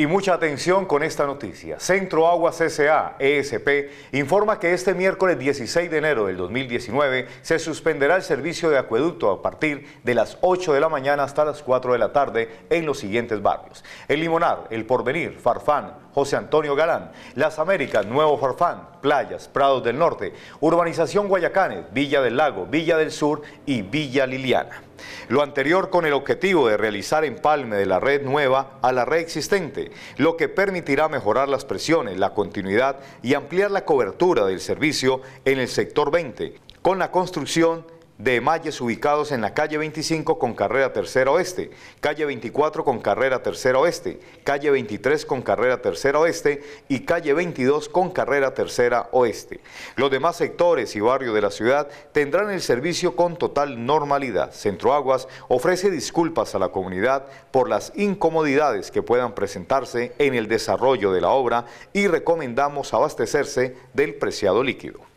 Y mucha atención con esta noticia. Centro Agua CCA, ESP, informa que este miércoles 16 de enero del 2019 se suspenderá el servicio de acueducto a partir de las 8 de la mañana hasta las 4 de la tarde en los siguientes barrios. El Limonar, El Porvenir, Farfán, José Antonio Galán, Las Américas, Nuevo Farfán, Playas, Prados del Norte, Urbanización Guayacanes, Villa del Lago, Villa del Sur y Villa Liliana. Lo anterior con el objetivo de realizar empalme de la red nueva a la red existente, lo que permitirá mejorar las presiones, la continuidad y ampliar la cobertura del servicio en el sector 20, con la construcción de malles ubicados en la calle 25 con carrera tercera oeste, calle 24 con carrera tercera oeste, calle 23 con carrera tercera oeste y calle 22 con carrera tercera oeste. Los demás sectores y barrios de la ciudad tendrán el servicio con total normalidad. Centroaguas ofrece disculpas a la comunidad por las incomodidades que puedan presentarse en el desarrollo de la obra y recomendamos abastecerse del preciado líquido.